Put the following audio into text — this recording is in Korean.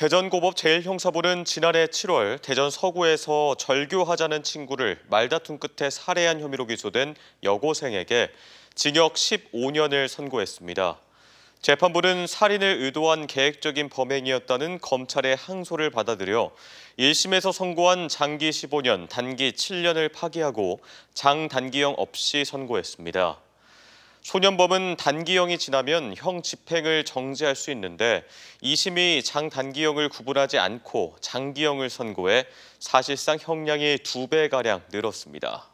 대전고법 제1형사부는 지난해 7월 대전 서구에서 절교하자는 친구를 말다툼 끝에 살해한 혐의로 기소된 여고생에게 징역 15년을 선고했습니다. 재판부는 살인을 의도한 계획적인 범행이었다는 검찰의 항소를 받아들여 1심에서 선고한 장기 15년, 단기 7년을 파기하고 장단기형 없이 선고했습니다. 소년범은 단기형이 지나면 형 집행을 정지할 수 있는데 2심이 장단기형을 구분하지 않고 장기형을 선고해 사실상 형량이 2배가량 늘었습니다.